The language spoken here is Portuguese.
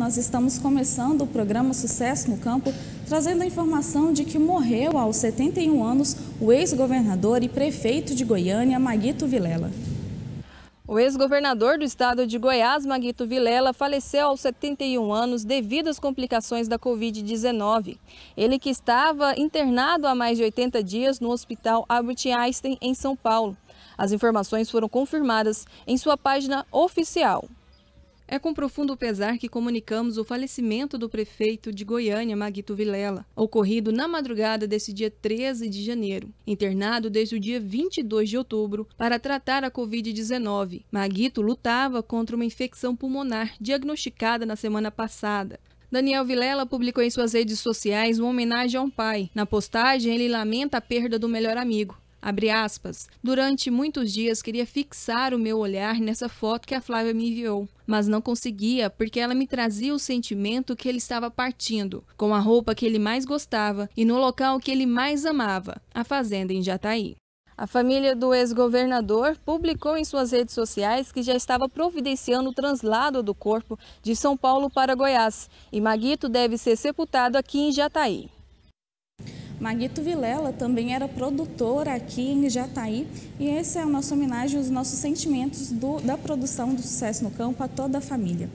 nós estamos começando o programa Sucesso no Campo, trazendo a informação de que morreu aos 71 anos o ex-governador e prefeito de Goiânia, Maguito Vilela. O ex-governador do estado de Goiás, Maguito Vilela, faleceu aos 71 anos devido às complicações da Covid-19. Ele que estava internado há mais de 80 dias no Hospital Albert Einstein, em São Paulo. As informações foram confirmadas em sua página oficial. É com profundo pesar que comunicamos o falecimento do prefeito de Goiânia, Maguito Vilela, ocorrido na madrugada desse dia 13 de janeiro. Internado desde o dia 22 de outubro para tratar a Covid-19, Maguito lutava contra uma infecção pulmonar diagnosticada na semana passada. Daniel Vilela publicou em suas redes sociais uma homenagem a um pai. Na postagem, ele lamenta a perda do melhor amigo, Aspas, Durante muitos dias queria fixar o meu olhar nessa foto que a Flávia me enviou, mas não conseguia porque ela me trazia o sentimento que ele estava partindo, com a roupa que ele mais gostava e no local que ele mais amava, a fazenda em Jataí. A família do ex-governador publicou em suas redes sociais que já estava providenciando o translado do corpo de São Paulo para Goiás e Maguito deve ser sepultado aqui em Jataí. Maguito Vilela também era produtora aqui em Jataí e essa é a nossa homenagem, os nossos sentimentos do, da produção do Sucesso no Campo a toda a família.